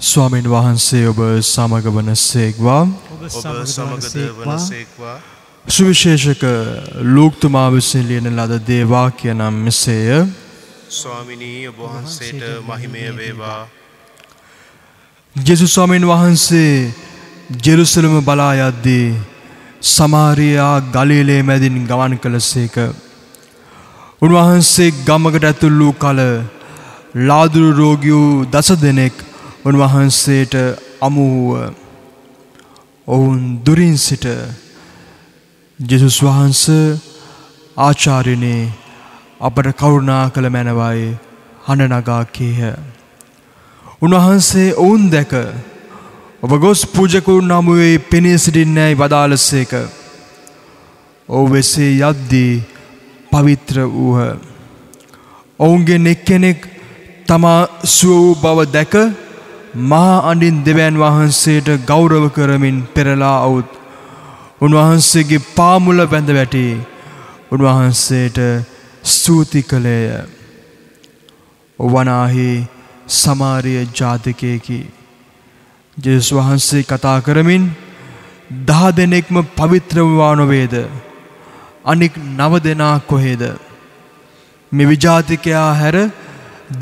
ස්වාමීන් වහන්සේ ඔබ සමග වනසේක්වා සුවිශේෂක ලූක්තුමා විසින් ලියන ලද දේවා කියනම් මෙසේය ස්වාමිනී ඔබහන්සේට මහිමය වේවා ජෙසු ස්වාමීන් වහන්සේ ජෙරුසලම බලා යද්දී සමාරයා ගලීලේ මැදින් ගමන් කළසේක. උන්වහන්සේ ගමකට ඇතුල් වූ කල ලාදුරු රෝගියූ දස දෙනෙක් උන්වහන්සේට අමුව ඔවුන් දුරින් සිට ජෙසුස් වහන්ස ආචාර්යනේ අපට කරුණා කළ මැනවයි හඬනගා කීහ. උන්වහන්සේ ඔවුන් දැක ඔබ ගොස් පූජකුන් නමුවේ පෙනී සිටින්නැයි වදාළසේක. ඔව් වෙසේ යද්දී පවිත්‍ර වූහ. ඔවුන්ගේ නෙක් කෙනෙක් තමා සුව වූ බව දැක මහා අඩින් දෙවෑන් වහන්සේට ගෞරව කරමින් පෙරලා අවුත් උන්වහන්සේගේ පාමුල බැඳ වැටි උන්වහන්සේට ස්තුති කළේය වනාහි සමාරිය ජාතිකයකි ජෙස් වහන්සේ කතා කරමින් දහ දෙනෙක්ම පවිත්‍රවවා නොවේද අනික් නව දෙනා කොහේද මෙ විජාතිකයා හැර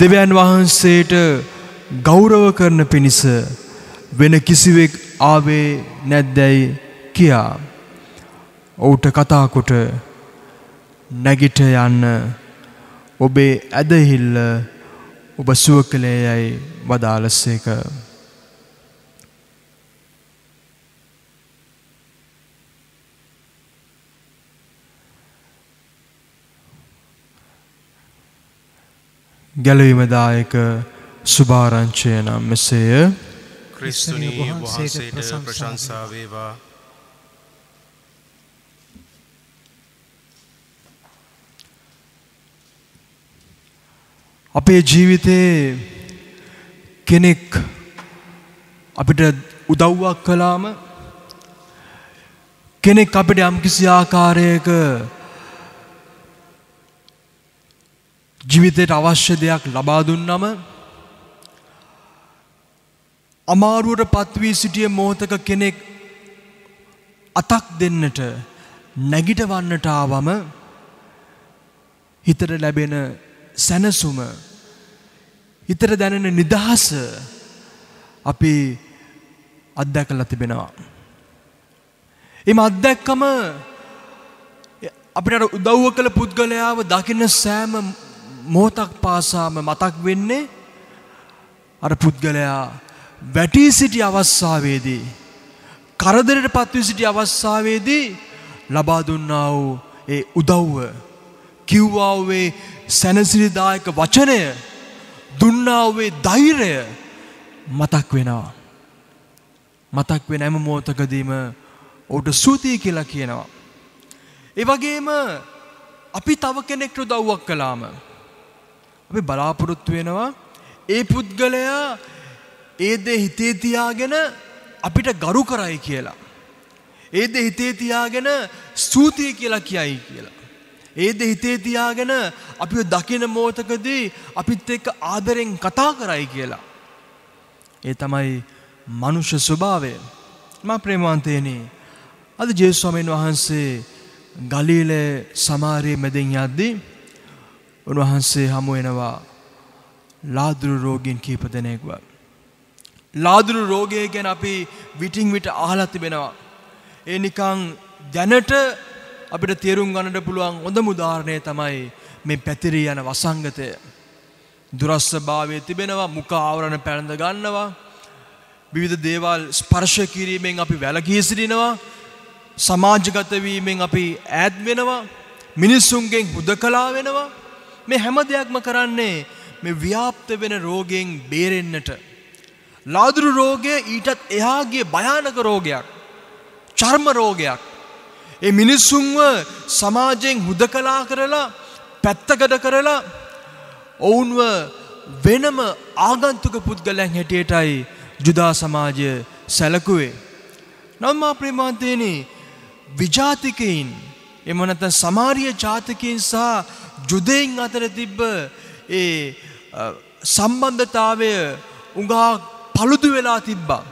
දෙවයන් වහන්සේට ගෞරව කරන පිණිස වෙන කිසිවෙක් ආවේ නැද්දැයි කියා. ඔවුට කතාකොට නැගිට යන්න ඔබේ ඇදහිල්ල ඔබ සුව කළේ යැයි වදාලස්සේක. ගැලවීමදායක සුභාරංචය නම් මෙසේය ක්‍රිස්තුනී වහන්සේට ප්‍රශංසා වේවා අපේ ජීවිතේ කෙනෙක් අපිට උදව්වක් කළාම කෙනෙක් අපිට යම්කිසි ආකාරයක ජීවිතයට අවශ්‍ය දෙයක් ලබා දුන්නම අමාරුවට පත්වී සිටිය මොහොතක කෙනෙක් අතක් දෙන්නට නැගිටවන්නට ආවම හිතට ලැබෙන සැනසුම හිතට දැනෙන නිදහස අපි අත්දැකලා තිබෙනවා. එම අත්දැක්කම අපිට උදව්ව කළ පුද්ගලයාව දකින්න සෑම මොහොතක් පාසාම මතක් වෙන්නේ අර පුද්ගලයා වැටී සිටි අවස්සාාවේදී. කරදරට පත්වී සිටි අවස්සාාවේදී ලබා දුන්නා වූ ඒ උදව්ව. කිව්වාවේ සැනසිරිදායක වචනය දුන්නාවේ දෛරය මතක් වෙනවා. මතක් වෙන ඇම මෝතකදීම ඔට සූතිය කියලා කියනවා. ඒවගේම අපි තව කෙනෙක්ට දව්වක් කලාම. අපි බලාපොරොත්තු වෙනවා ඒ පුද්ගලයා ඒ දේ හිතේ තියාගෙන අපිට ගරු කරයි කියලා. ඒ දේ හිතේ තියාගෙන ස්තුතියි කියලා කියයි කියලා. ඒ දේ හිතේ තියාගෙන අපිව දකින මොහොතකදී අපිත් එක්ක ආදරෙන් කතා කරයි කියලා. ඒ තමයි මනුෂ්‍ය ස්වභාවය. මා ප්‍රේමාන්තේනි අද ජේසුස් ස්වාමීන් වහන්සේ ගලීලේ සමාරයේ මැදින් යද්දී උන්වහන්සේ හමු වෙනවා ලාදරු රෝගීන් කීප දෙනෙක්ව. ලාදුරු රෝගය ගැන අපි විටිං විට අහලා තිබෙනවා. ඒ නිකන් දැනට අපිට තේරුම් ගන්නට පුළුවන් හොඳම උදාහරණය තමයි මේ පැතිරී යන වසංගතය. දුරස්සභාවය තිබෙනවා මුඛ ආවරණ පැළඳ ගන්නවා. විවිධ දේවල් ස්පර්ශ කිරීමෙන් අපි වැළකී සිටිනවා. සමාජගත වීමෙන් අපි ඈත් වෙනවා. මිනිස්සුන්ගෙන් හුදකලා වෙනවා. මේ හැම දෙයක්ම කරන්නේ මේ ව්‍යාප්ත වෙන රෝගයෙන් බේරෙන්නට ලාදුරු රෝගය ඊටත් එහාගේ භයානක රෝගයක්. චර්ම රෝගයක්. ඒ මිනිස්සුන්ව සමාජයෙන් හුදකලා කරලා පැත්තකට කරලා ඔවුන්ව වෙනම ආගන්තුක පුද්ගලයන් හැටියටයි ජුදා සමාජය සැලකුවේ. නම් මා ප්‍රේමාන්තේනි විජාතිකයින් එම නැත්නම් සමාරිය ජාතිකයින් සහ ජුදෙයින් අතර තිබ්බ ඒ සම්බන්ධතාවය උඟා paludu වෙලා තිබ්බා.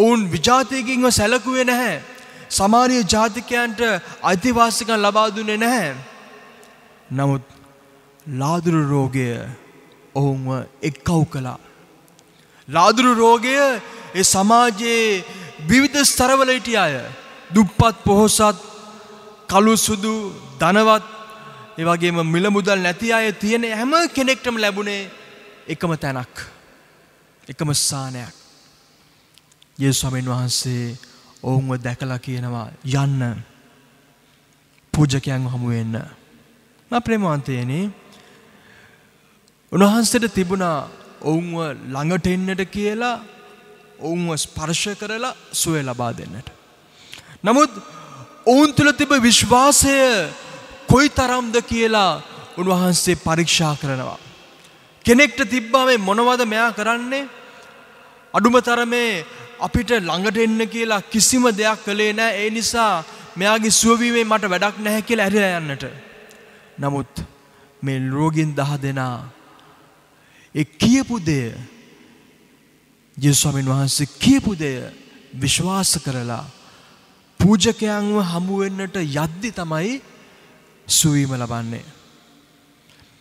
ඔවුන් විජාතියකින්ව සැලකුවේ නැහැ. සමාරිය ජාතිකයන්ට අයිතිවාසිකම් ලබා දුන්නේ නැහැ. නමුත් ලාදුරු රෝගය ඔවුන්ව එක්කව් කළා. ලාදුරු රෝගය ඒ සමාජයේ විවිධ ස්තරවල හිටිය අය දුප්පත් පොහොසත් කළු සුදු ධනවත් ඒ වගේම මිල මුදල් නැති අය තියෙන හැම කෙනෙක්ටම ලැබුණේ එකම තැනක්. එකම ස්ථානයක්. යේසුස් ස්වාමීන් වහන්සේ ඔවුන්ව දැකලා කියනවා යන්න පූජකයන්ව හමු වෙන්න. මා ප්‍රේමවන්තයනි උන්වහන්සේට තිබුණා ඔවුන්ව ළඟට එන්නට කියලා ඔවුන්ව ස්පර්ශ කරලා සුවය ලබා දෙන්නට. නමුත් ඔවුන් තුළ තිබ විශ්වාසය කොයි තරම්ද කියලා උන්වහන්සේ පරීක්ෂා කරනවා. කෙනෙක්ට තිබ්බා මේ මොනවද මෙයා කරන්නේ අඩුමතරමේ අපිට ළඟට එන්න කියලා කිසිම දෙයක් කළේ නෑ ඒ නිසා මෙයාගේ සුවවීමේ මට වැඩක් නැහැ කියලා ඇරිලා යන්නට. නමුත් මේ රෝගින් දහ දෙනා ඒ කියපු දෙය ජේසුස් ස්වාමීන් වහන්සේ කියපු දෙය විශ්වාස කරලා පූජකයන්ව හමු වෙන්නට යද්දි තමයි සුවීම ලබන්නේ.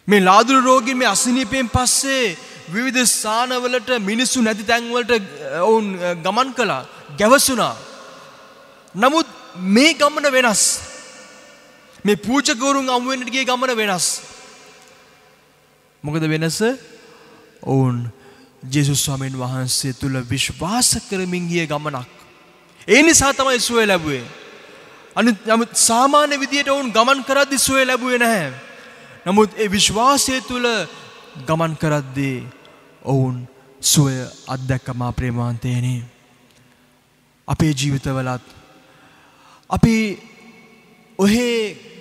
මේ ලාදුරු රෝගීන් මේ අසනීපයෙන් පස්සේ විවිධ ස්ථානවලට මිනිස්සු නැති තැන්වලට ඔවුන් ගමන් කළා ගැවසුනා. නමුත් මේ ගමන වෙනස්. මේ පූජකවරුන් අමුවෙන්නට ගිය ගමන වෙනස්. මොකද වෙනස? ඔවුන් ජේසුස් ස්වාමීන් වහන්සේ තුල විශ්වාස කරමින් ගිය ගමනක්. ඒ නිසා තමයි සුවය ලැබුවේ. අනිත් නමුත් සාමාන්‍ය විදියට ඔවුන් ගමන් කරද්දී සුවය ලැබුවේ නැහැ. නමුත් ඒ විශ්වාසය තුල ගමන් කරද්දී ඔවුන් සුවය අත්දැක්ක මා ප්‍රේමාන්තයනේ. අපේ ජීවිතවලත් අපි ඔහේ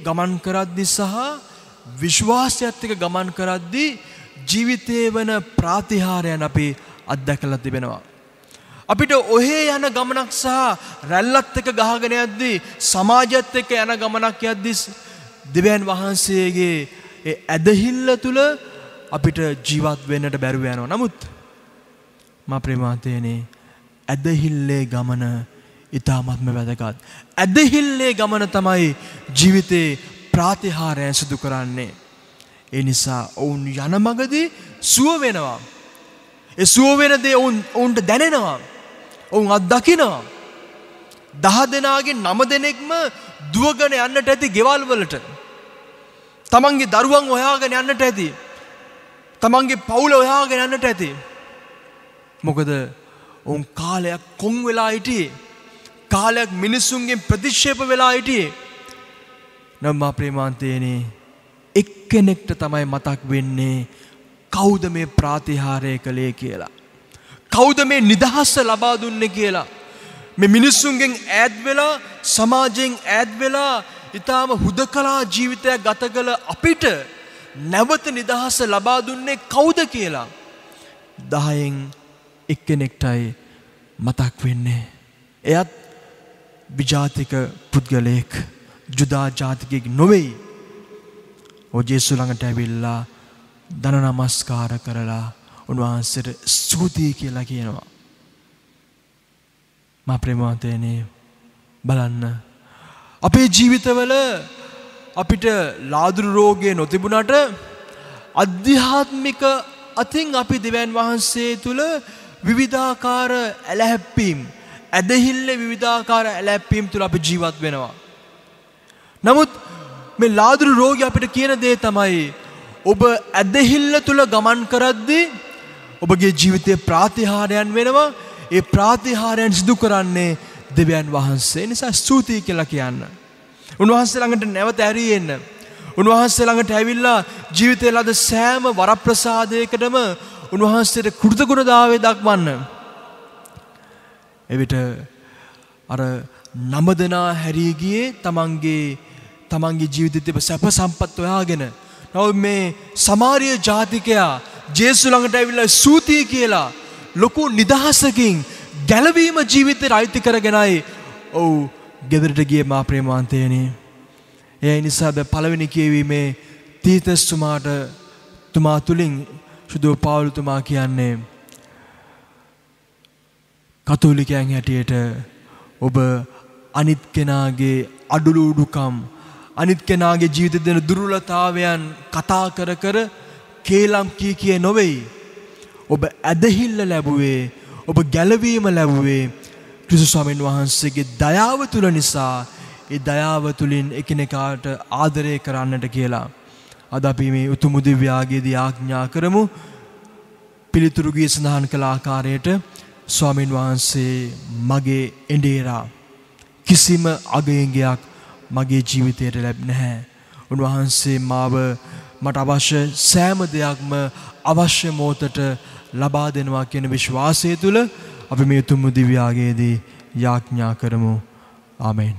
ගමන් කරද්දි සහ විශ්වාසයත් එක්ක ගමන් කරද්දි ජීවිතේ වන ප්‍රාතිහාරයන් අපි අත්දැකලා තිබෙනවා. අපිට ඔහේ යන ගමනක් සහ රැල්ලත් එක්ක ගහගෙන යද්දී සමාජයත් එක්ක යන ගමනක් යද්දී දෙවියන් වහන්සේගේ ඒ ඇදහිල්ල තුල අපිට ජීවත් වෙන්නට බැරුව යනවා. නමුත් මා ප්‍රේමාතයනේ ඇදහිල්ලේ ගමන ඉතාමත්ම වැදගත්. ඇදහිල්ලේ ගමන තමයි ජීවිතේ ප්‍රාතිහාරය සිදු කරන්නේ. ඒ නිසා ඔවුන් යන මගදී සුව වෙනවා. ඒ සුව වෙන දේ ඔවුන් ඔවුන්ට දැනෙනවා. ඔවුන් අත්දකිනවා. දහ දෙනාගේ නම දෙනෙක්ම දුවගෙන යන්නට ඇති ගෙවල් වලට. තමන්ගේ දරුවන් හොයාගෙන යන්නට ඇති. තමන්ගේ පවුල ඔයාගෙන යන්නට ඇති. මොකද ඔවුන් කාලයක් කොන් වෙලා හිටියේ. කාලයක් මිනිස්සුන්ගෙන් ප්‍රතික්ෂේප වෙලා හිටියේ. නම් අප්‍රේමාන්තයනේ එක්කෙනෙක්ට තමයි මතක් වෙන්නේ කවුද මේ ප්‍රාතිහාරය කළේ කියලා. කවුද මේ නිදහස ලබා දුන්නේ කියලා. මේ මිනිස්සුන්ගෙන් ඈත් වෙලා සමාජයෙන් ඈත් වෙලා ඊටාම හුදකලා ජීවිතයක් ගත කළ අපිට නැවත නිදහස ලබා දුන්නේ කවුද කියලා. දහයෙන් එක්කෙනෙක්ටයි මතක් වෙන්නේ. එයත් විජාතික පුද්ගලයෙක් ජුදා ජාතිකයෙක් නොවෙයි. ඔජේසු ළඟට ඇවිල්ලා දන නමස්කාර කරලා උන්වහන්සේට ස්තුතියි කියලා කියනවා. මා ප්‍රේමවන්තයනේ බලන්න අපේ ජීවිතවල අපිට ලාදුරු රෝගය නොතිබුණට අධ්‍යාත්මික අතින් අපි දෙවන් වහන්සේ තුළ විවිධාකාර ඇලහැප්පීම් ඇදහිල්ල විවිධාකාර ඇලැප්පීම් තුළ අපි ජීවත් වෙනවා. නමුත් මේ ලාදුරු රෝග අපිට කියන දේ තමයි ඔබ ඇදහිල්ල තුළ ගමන් කරද්දි ඔබගේ ජීවිතය ප්‍රාතිහාරයන් වෙනවා ඒ ප්‍රාතිහාරයන් සිදු කරන්නේ දෙවියන් වහන්සේ නිසා ස්තුතියි කියලා කියන්න. උන්වහන්සේ ළඟට නැවත ඇරී එන්න. උන්වහන්සේ ළඟට ඇවිල්ලා ජීවිතේ ලද සෑම වරප්‍රසාදයකටම උන්වහන්සේට කෘතගුණතාවය දක්වන්න. එවිට අර නම දෙනා හැරී ගියේ තමන්ගේ තමන්ගේ ජීවිතේ තිබෙන සැප සම්පත් හොයාගෙන. නව මේ සමාරිය ජාතිකයා ජේසු ළඟට ඇවිල්ලා සූතිය කියලා ලොකු නිදහසකින් ගැලවීම ජීවිතේ අයිති කරගෙනයි ඔව් ගෙදරට ගිය මා ප්‍රේමාන්තයනේ. ඒ නිසාද පළවෙනි කියවීමේ තීතස්තුමාට තුමා තුළින් සුදු පාවුලතුමා කියන්නේ කතෝලිකයන් හැටියට ඔබ අනිත් කෙනාගේ අඩුලූඩුකම් අනිත් කෙනාගේ ජීවිත දෙන දුර්වලතාවයන් කතා කර කර කේලම් කී කිය නොවේයි. ඔබ ඇදහිල්ල ලැබුවේ ඔබ ගැලවීම ලැබුවේ ක්‍රිසු ස්වාමීන් වහන්සේගේ දයාව තුළ නිසා ඒ දයාව තුළින් එකිනෙකාට ආදරය කරන්නට කියලා. අද අපි මේ උතුමු දිව්‍යාගේදී ආඥා කරමු පිළිතුරුගිය සඳහන් කළ ආකාරයට ස්වාමීන් වහන්සේ මගේ එඩේරා කිසිම අගයගයක් මගේ ජීවිතයට ලැබ් නැහැ. උන්වහන්සේ මාව මට අවශ්‍ය සෑම දෙයක්ම අවශ්‍ය මෝතට ලබා දෙනවා කියන විශ්වාසය තුළ අපි මේ තුම්ම දිව්‍යයාගේදී යාඥා කරමු ආමෙන්.